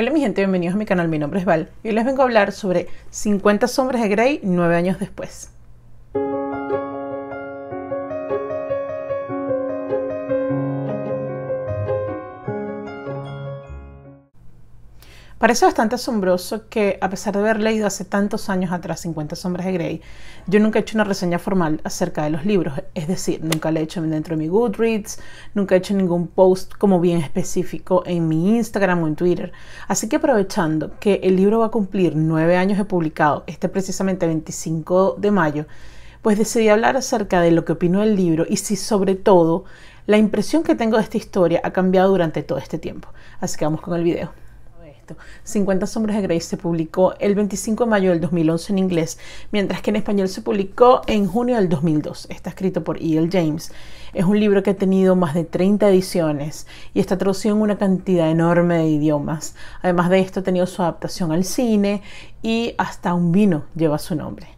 Hola mi gente, bienvenidos a mi canal, mi nombre es Val y hoy les vengo a hablar sobre 50 sombras de Grey 9 años después. Parece bastante asombroso que, a pesar de haber leído hace tantos años atrás 50 sombras de Grey, yo nunca he hecho una reseña formal acerca de los libros, es decir, nunca la he hecho dentro de mi Goodreads, nunca he hecho ningún post como bien específico en mi Instagram o en Twitter. Así que aprovechando que el libro va a cumplir nueve años de publicado, este precisamente 25 de mayo, pues decidí hablar acerca de lo que opinó el libro y si sobre todo la impresión que tengo de esta historia ha cambiado durante todo este tiempo. Así que vamos con el video. 50 sombras de Grey se publicó el 25 de mayo del 2011 en inglés, mientras que en español se publicó en junio del 2002. Está escrito por E.L. James. Es un libro que ha tenido más de 30 ediciones y está traducido en una cantidad enorme de idiomas. Además de esto, ha tenido su adaptación al cine y hasta un vino lleva su nombre.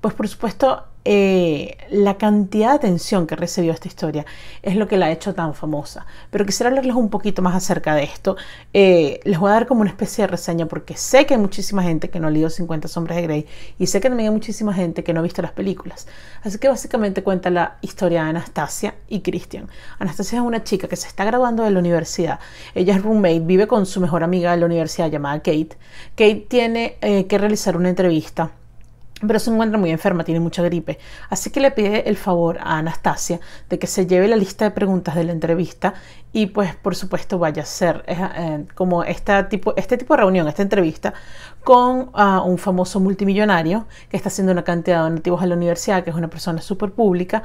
Pues por supuesto, eh, la cantidad de atención que recibió esta historia es lo que la ha hecho tan famosa. Pero quisiera hablarles un poquito más acerca de esto. Eh, les voy a dar como una especie de reseña porque sé que hay muchísima gente que no ha leído 50 sombras de Grey y sé que también hay muchísima gente que no ha visto las películas. Así que básicamente cuenta la historia de Anastasia y Christian. Anastasia es una chica que se está graduando de la universidad. Ella es roommate, vive con su mejor amiga de la universidad llamada Kate. Kate tiene eh, que realizar una entrevista pero se encuentra muy enferma, tiene mucha gripe. Así que le pide el favor a Anastasia de que se lleve la lista de preguntas de la entrevista y pues por supuesto vaya a ser eh, eh, como esta tipo, este tipo de reunión, esta entrevista con ah, un famoso multimillonario que está haciendo una cantidad de donativos a la universidad, que es una persona súper pública,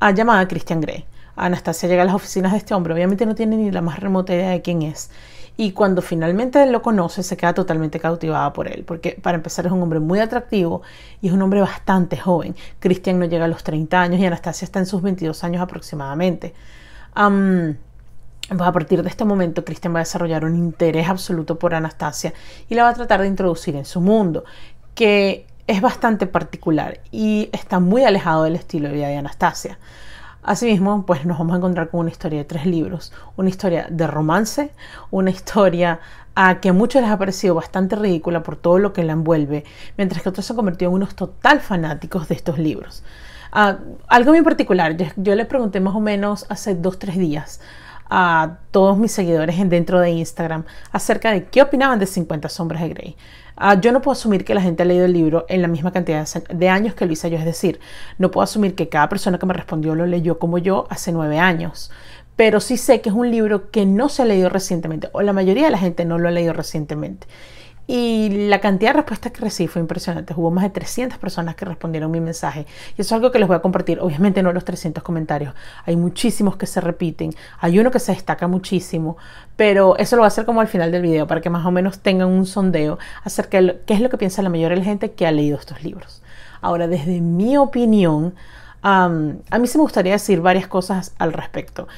ah, llamada Christian gray Anastasia llega a las oficinas de este hombre, obviamente no tiene ni la más remota idea de quién es y cuando finalmente él lo conoce se queda totalmente cautivada por él, porque para empezar es un hombre muy atractivo y es un hombre bastante joven. Christian no llega a los 30 años y Anastasia está en sus 22 años aproximadamente. Pues a partir de este momento, Christian va a desarrollar un interés absoluto por Anastasia y la va a tratar de introducir en su mundo, que es bastante particular y está muy alejado del estilo de vida de Anastasia. Asimismo, pues nos vamos a encontrar con una historia de tres libros, una historia de romance, una historia a ah, que a muchos les ha parecido bastante ridícula por todo lo que la envuelve, mientras que otros se han convertido en unos total fanáticos de estos libros. Ah, algo muy particular, yo, les le pregunté más o menos hace dos, tres días a todos mis seguidores dentro de Instagram acerca de qué opinaban de 50 sombras de Grey. Ah, yo no puedo asumir que la gente ha leído el libro en la misma cantidad de años que lo hice yo, es decir, no puedo asumir que cada persona que me respondió lo leyó como yo hace nueve años, pero sí sé que es un libro que no se ha leído recientemente o la mayoría de la gente no lo ha leído recientemente. Y la cantidad de respuestas que recibí fue impresionante. Hubo más de 300 personas que respondieron mi mensaje. Y eso es algo que les voy a compartir. Obviamente no los 300 comentarios. Hay muchísimos que se repiten. Hay uno que se destaca muchísimo. Pero eso lo voy a hacer como al final del video para que más o menos tengan un sondeo acerca de qué es lo que piensa la mayoría de la gente que ha leído estos libros. Ahora, desde mi opinión, a mí se me gustaría decir varias cosas al respecto.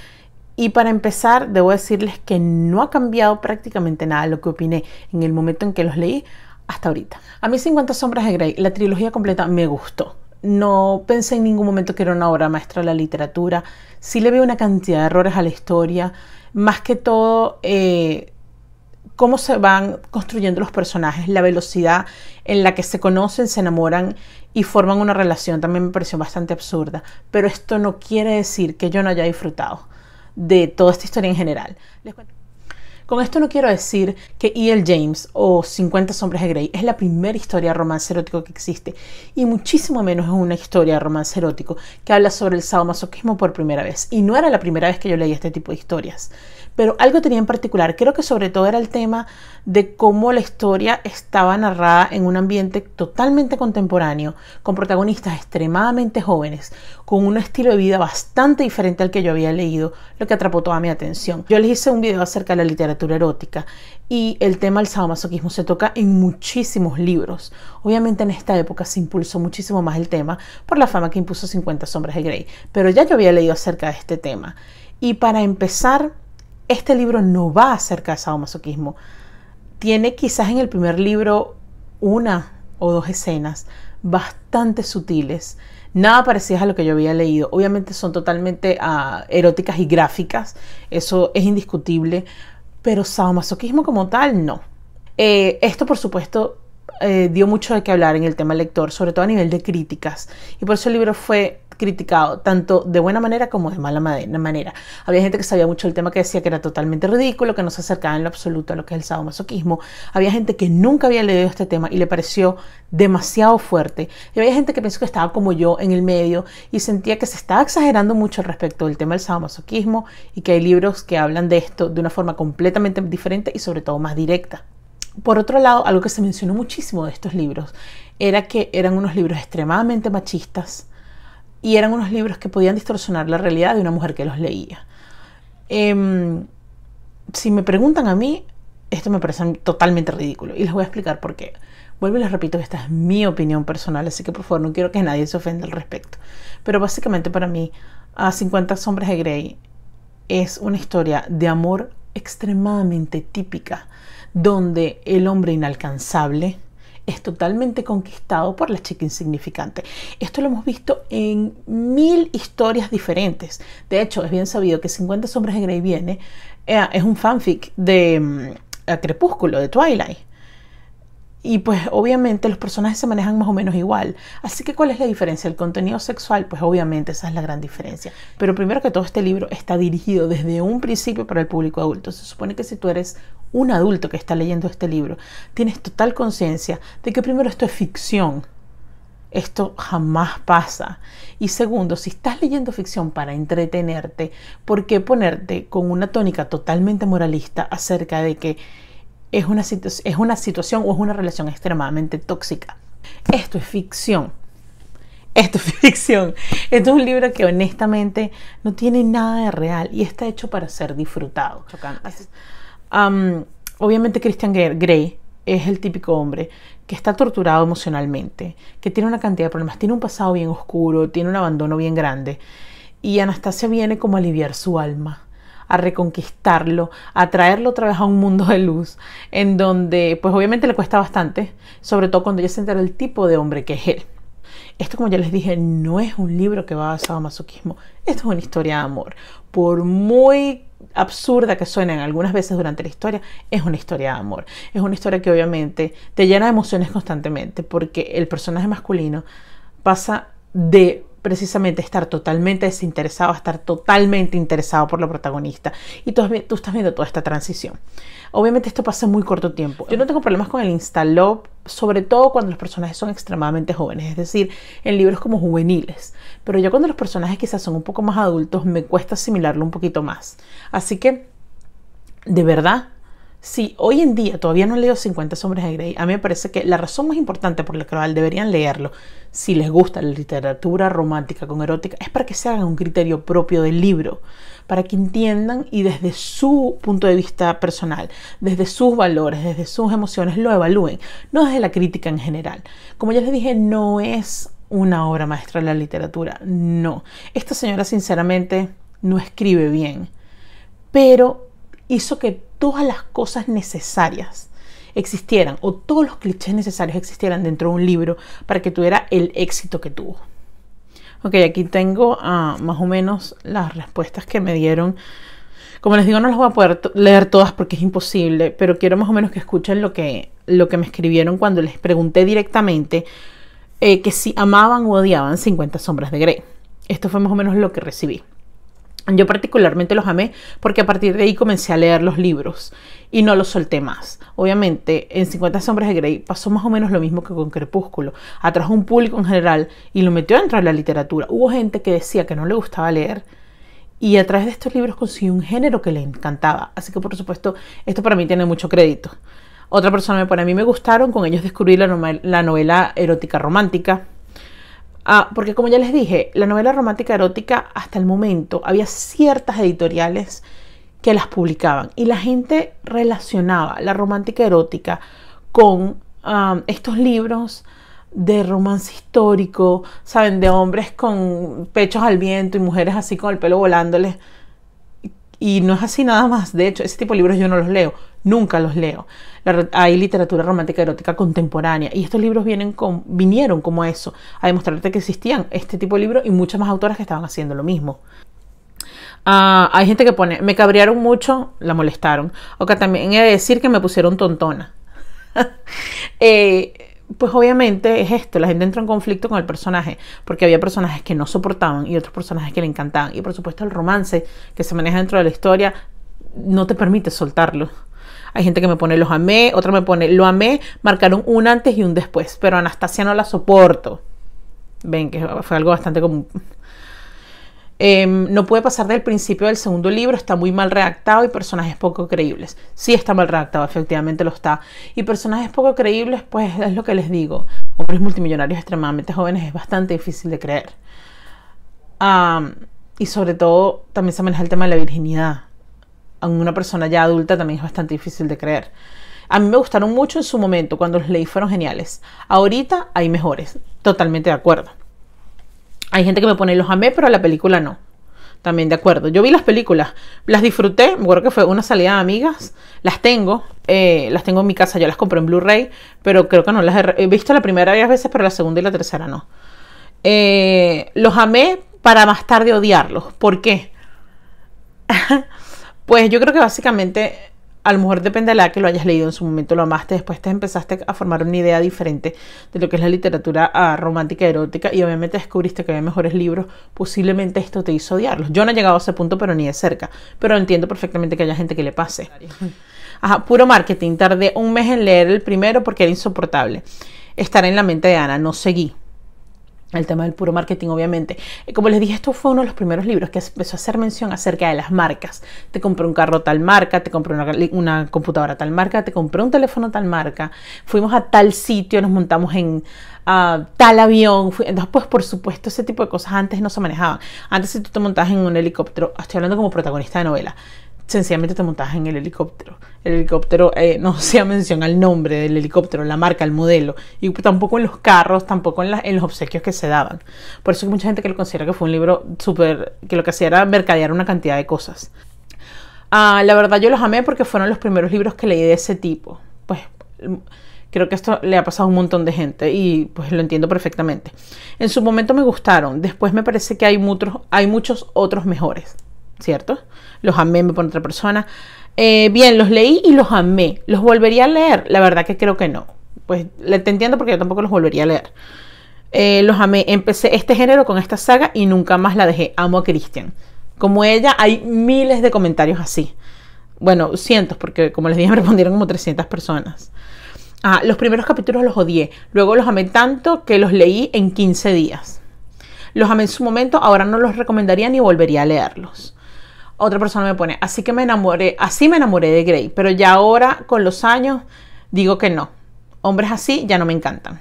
Y para empezar, debo decirles que no ha cambiado prácticamente nada lo que opiné en el momento en que los leí hasta ahorita. A mí 50 sombras de Grey, la trilogía completa me gustó. No pensé en ningún momento que era una obra maestra de la literatura. Sí le veo una cantidad de errores a la historia. Más que todo, eh, cómo se van construyendo los personajes, la velocidad en la que se conocen, se enamoran y forman una relación también me pareció bastante absurda. Pero esto no quiere decir que yo no haya disfrutado de toda esta historia en general. Les con esto no quiero decir que E.L. James o 50 hombres de Grey es la primera historia de romance erótico que existe, y muchísimo menos es una historia de romance erótico que habla sobre el sadomasoquismo por primera vez. Y no era la primera vez que yo leía este tipo de historias, pero algo tenía en particular. Creo que sobre todo era el tema de cómo la historia estaba narrada en un ambiente totalmente contemporáneo, con protagonistas extremadamente jóvenes, con un estilo de vida bastante diferente al que yo había leído, lo que atrapó toda mi atención. Yo les hice un video acerca de la literatura erótica y el tema del sadomasoquismo se toca en muchísimos libros. Obviamente en esta época se impulsó muchísimo más el tema por la fama que impuso 50 sombras de Grey, pero ya yo había leído acerca de este tema. Y para empezar, este libro no va acerca de sadomasoquismo. Tiene quizás en el primer libro una o dos escenas bastante sutiles, nada parecidas a lo que yo había leído. Obviamente son totalmente ah, eróticas y gráficas, eso es indiscutible, pero sadomasoquismo como tal, no. Eh, esto, por supuesto, eh, dio mucho de qué hablar en el tema lector, sobre todo a nivel de críticas, y por eso el libro fue criticado, tanto de buena manera como de mala manera. Había gente que sabía mucho el tema que decía que era totalmente ridículo, que no se acercaba en lo absoluto a lo que es el sadomasoquismo. Había gente que nunca había leído este tema y le pareció demasiado fuerte. Y había gente que pensó que estaba como yo en el medio y sentía que se estaba exagerando mucho respecto del tema del sadomasoquismo y que hay libros que hablan de esto de una forma completamente diferente y sobre todo más directa. Por otro lado, algo que se mencionó muchísimo de estos libros era que eran unos libros extremadamente machistas, y eran unos libros que podían distorsionar la realidad de una mujer que los leía. Em, si me preguntan a mí, esto me parece totalmente ridículo y les voy a explicar por qué. Vuelvo y les repito que esta es mi opinión personal, así que por favor no quiero que nadie se ofenda al respecto. Pero básicamente para mí, A 50 Sombras de Grey es una historia de amor extremadamente típica, donde el hombre inalcanzable, es totalmente conquistado por la chica insignificante. Esto lo hemos visto en mil historias diferentes. De hecho, es bien sabido que 50 sombras de Grey viene, eh, es un fanfic de mm, Crepúsculo, de Twilight. Y pues obviamente los personajes se manejan más o menos igual. Así que ¿cuál es la diferencia? El contenido sexual, pues obviamente esa es la gran diferencia. Pero primero que todo este libro está dirigido desde un principio para el público adulto. Se supone que si tú eres un adulto que está leyendo este libro, tienes total conciencia de que primero esto es ficción. Esto jamás pasa. Y segundo, si estás leyendo ficción para entretenerte, ¿por qué ponerte con una tónica totalmente moralista acerca de que es una, es una situación o es una relación extremadamente tóxica. Esto es ficción. Esto es ficción. Esto es un libro que honestamente no tiene nada de real y está hecho para ser disfrutado. obviamente Christian Grey es el típico hombre que está torturado emocionalmente, que tiene una cantidad de problemas, tiene un pasado bien oscuro, tiene un abandono bien grande. Y Anastasia viene como a aliviar su alma a reconquistarlo, a traerlo otra vez a un mundo de luz, en donde pues obviamente le cuesta bastante, sobre todo cuando ya se entera el tipo de hombre que es él. Esto, como ya les dije, no es un libro que va basado en masoquismo. Esto es una historia de amor. Por muy absurda que suenen algunas veces durante la historia, es una historia de amor. Es una historia que obviamente te llena de emociones constantemente, porque el personaje masculino pasa de precisamente estar totalmente desinteresado, estar totalmente interesado por la protagonista. Y tú, estás viendo toda esta transición. Obviamente esto pasa en muy corto tiempo. Yo no tengo problemas con el instalop, sobre todo cuando los personajes son extremadamente jóvenes, es decir, en libros como juveniles. Pero yo cuando los personajes quizás son un poco más adultos, me cuesta asimilarlo un poquito más. Así que, de verdad, si hoy en día todavía no han leído 50 sombras de Grey, a mí me parece que la razón más importante por la que deberían leerlo, si les gusta la literatura romántica con erótica, es para que se hagan un criterio propio del libro, para que entiendan y desde su punto de vista personal, desde sus valores, desde sus emociones, lo evalúen, no desde la crítica en general. Como ya les dije, no es una obra maestra de la literatura, no. Esta señora sinceramente no escribe bien, pero hizo que todas las cosas necesarias existieran o todos los clichés necesarios existieran dentro de un libro para que tuviera el éxito que tuvo. Ok, aquí tengo ah, más o menos las respuestas que me dieron. Como les digo, no las voy a poder leer todas porque es imposible, pero quiero más o menos que escuchen lo que, lo que me escribieron cuando les pregunté directamente eh, que si amaban o odiaban 50 sombras de Grey. Esto fue más o menos lo que recibí. Yo particularmente los amé porque a partir de ahí comencé a leer los libros y no los solté más. Obviamente, en 50 sombras de Grey pasó más o menos lo mismo que con Crepúsculo. Atrajo un público en general y lo metió dentro de la literatura. Hubo gente que decía que no le gustaba leer y a través de estos libros consiguió un género que le encantaba. Así que, por supuesto, esto para mí tiene mucho crédito. Otra persona me pone, mí me gustaron, con ellos descubrí la novela erótica romántica, Ah, porque como ya les dije, la novela romántica erótica hasta el momento había ciertas editoriales que las publicaban y la gente relacionaba la romántica erótica con estos libros de romance histórico, saben, de hombres con pechos al viento y mujeres así con el pelo volándoles. Y no es así nada más. De hecho, ese tipo de libros yo no los leo, nunca los leo. hay literatura romántica erótica contemporánea y estos libros vienen con, vinieron como eso, a demostrarte que existían este tipo de libros y muchas más autoras que estaban haciendo lo mismo. Ah, hay gente que pone, me cabrearon mucho, la molestaron. O que también he de decir que me pusieron tontona. eh, pues obviamente es esto, la gente entra en conflicto con el personaje, porque había personajes que no soportaban y otros personajes que le encantaban. Y por supuesto el romance que se maneja dentro de la historia no te permite soltarlo. Hay gente que me pone los amé, otra me pone lo amé, marcaron un antes y un después, pero Anastasia no la soporto. Ven que fue algo bastante común Em, no puede pasar del principio del segundo libro, está muy mal redactado y personajes poco creíbles. Sí está mal redactado, efectivamente lo está. Y personajes poco creíbles, pues es lo que les digo. Hombres multimillonarios extremadamente jóvenes es bastante difícil de creer. y sobre todo también se maneja el tema de la virginidad. A una persona ya adulta también es bastante difícil de creer. A mí me gustaron mucho en su momento, cuando los leí fueron geniales. Ahorita hay mejores, totalmente de acuerdo. Hay gente que me pone, los amé, pero la película no. También de acuerdo. Yo vi las películas, las disfruté, me acuerdo que fue una salida de amigas, las tengo, eh, las tengo en mi casa, yo las compré en Blu-ray, pero creo que no las he, visto la primera varias veces, pero la segunda y la tercera no. Eh, los amé para más tarde odiarlos. ¿Por qué? pues yo creo que básicamente a lo mejor depende de que lo hayas leído en su momento, lo amaste, después te empezaste a formar una idea diferente de lo que es la literatura ah, romántica erótica y obviamente descubriste que había mejores libros, posiblemente esto te hizo odiarlos. Yo no he llegado a ese punto, pero ni de cerca, pero entiendo perfectamente que haya gente que le pase. Ajá, puro marketing, tardé un mes en leer el primero porque era insoportable. Estar en la mente de Ana, no seguí el tema del puro marketing, obviamente. Eh, como les dije, esto fue uno de los primeros libros que empezó a hacer mención acerca de las marcas. Te compré un carro tal marca, te compré una, computadora tal marca, te compré un teléfono tal marca, fuimos a tal sitio, nos montamos en ah, tal avión. Entonces, pues por supuesto, ese tipo de cosas antes no se manejaban. Antes si tú te montabas en un helicóptero, estoy hablando como protagonista de novela, sencillamente te montas en el helicóptero. El helicóptero, eh, no se menciona el nombre del helicóptero, la marca, el modelo, y pues tampoco en los carros, tampoco en, los obsequios que se daban. Por eso hay mucha gente que lo considera que fue un libro súper, que lo que hacía era mercadear una cantidad de cosas. Ah, la verdad yo los amé porque fueron los primeros libros que leí de ese tipo. Pues mm, creo que esto le ha pasado a un montón de gente y pues lo entiendo perfectamente. En su momento me gustaron, después me parece que hay, hay muchos otros mejores. ¿cierto? Los amé, me pone otra persona. Eh, bien, los leí y los amé. ¿Los volvería a leer? La verdad que creo que no. Pues te entiendo porque yo tampoco los volvería a leer. Eh, los amé. Empecé este género con esta saga y nunca más la dejé. Amo a Christian. Como ella, hay miles de comentarios así. Bueno, cientos, porque como les dije, me respondieron como 300 personas. Ah, los primeros capítulos los odié. Luego los amé tanto que los leí en 15 días. Los amé en su momento, ahora no los recomendaría ni volvería a leerlos. Otra persona me pone, así que me enamoré, así me enamoré de Grey, pero ya ahora con los años digo que no. Hombres así ya no me encantan.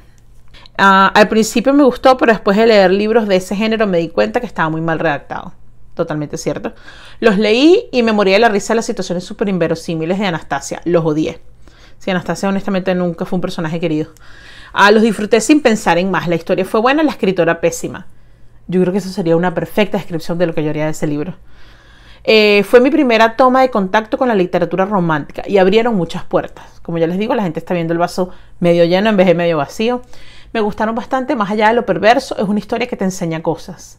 Ah, al principio me gustó, pero después de leer libros de ese género me di cuenta que estaba muy mal redactado. Totalmente cierto. Los leí y me morí de la risa de las situaciones super inverosímiles de Anastasia. Los odié. Si Anastasia honestamente nunca fue un personaje querido. A ah, los disfruté sin pensar en más. La historia fue buena, la escritora pésima. Yo creo que eso sería una perfecta descripción de lo que yo haría de ese libro. Eh, fue mi primera toma de contacto con la literatura romántica y abrieron muchas puertas. Como ya les digo, la gente está viendo el vaso medio lleno en vez de medio vacío. Me gustaron bastante, más allá de lo perverso, es una historia que te enseña cosas.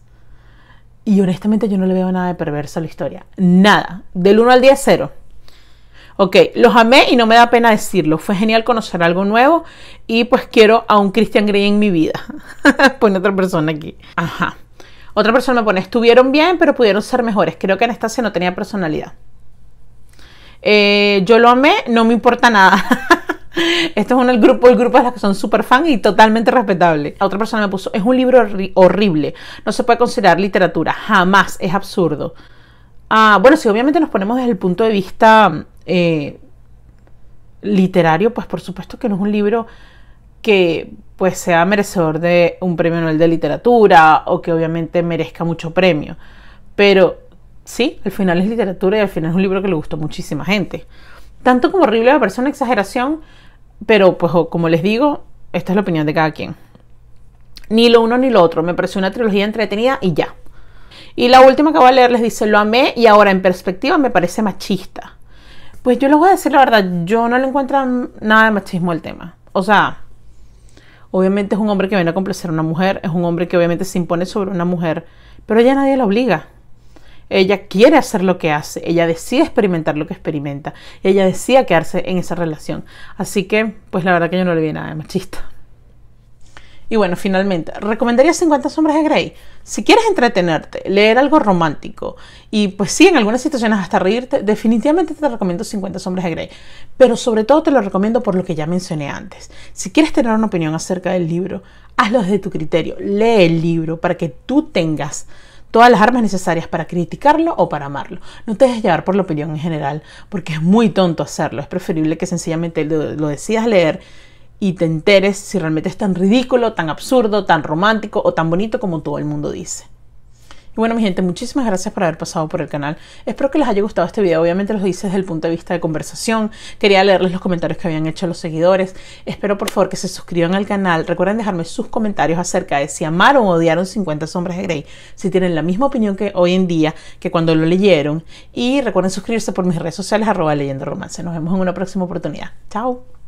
Y honestamente yo no le veo nada de perverso a la historia. Nada. Del 1 al 10, cero. Ok, los amé y no me da pena decirlo. Fue genial conocer algo nuevo y pues quiero a un Christian Grey en mi vida. Pone otra persona aquí. Ajá. Otra persona me pone, estuvieron bien, pero pudieron ser mejores. Creo que Anastasia no tenía personalidad. Eh, yo lo amé, no me importa nada. esto es uno del grupo, el grupo de las que son súper fan y totalmente respetable. Otra persona me puso, es un libro horrible, no se puede considerar literatura, jamás, es absurdo. Ah, bueno, si obviamente nos ponemos desde el punto de vista eh, literario, pues por supuesto que no es un libro que pues sea merecedor de un premio Nobel de literatura o que obviamente merezca mucho premio. Pero sí, al final es literatura y al final es un libro que le gustó a muchísima gente. Tanto como horrible me parece una exageración, pero pues como les digo, esta es la opinión de cada quien. Ni lo uno ni lo otro, me pareció una trilogía entretenida y ya. Y la última que voy a leer les dice, lo amé y ahora en perspectiva me parece machista. Pues yo les voy a decir la verdad, yo no le encuentro nada de machismo al tema. O sea, Obviamente es un hombre que viene a complacer a una mujer, es un hombre que obviamente se impone sobre una mujer, pero ella nadie la obliga. Ella quiere hacer lo que hace, ella decide experimentar lo que experimenta, y ella decide quedarse en esa relación. Así que, pues la verdad que yo no le vi nada de machista. Y bueno, finalmente, recomendaría 50 sombras de Grey? Si quieres entretenerte, leer algo romántico y pues sí, en algunas situaciones hasta reírte, definitivamente te recomiendo 50 sombras de Grey. Pero sobre todo te lo recomiendo por lo que ya mencioné antes. Si quieres tener una opinión acerca del libro, hazlo desde tu criterio. Lee el libro para que tú tengas todas las armas necesarias para criticarlo o para amarlo. No te dejes llevar por la opinión en general, porque es muy tonto hacerlo. Es preferible que sencillamente lo decidas leer y te enteres si realmente es tan ridículo, tan absurdo, tan romántico o tan bonito como todo el mundo dice. Y bueno, mi gente, muchísimas gracias por haber pasado por el canal. Espero que les haya gustado este video. Obviamente los hice desde el punto de vista de conversación. Quería leerles los comentarios que habían hecho los seguidores. Espero por favor que se suscriban al canal. Recuerden dejarme sus comentarios acerca de si amaron o odiaron 50 sombras de Grey. Si tienen la misma opinión que hoy en día que cuando lo leyeron. Y recuerden suscribirse por mis redes sociales arroba leyendo romance. Nos vemos en una próxima oportunidad. Chao.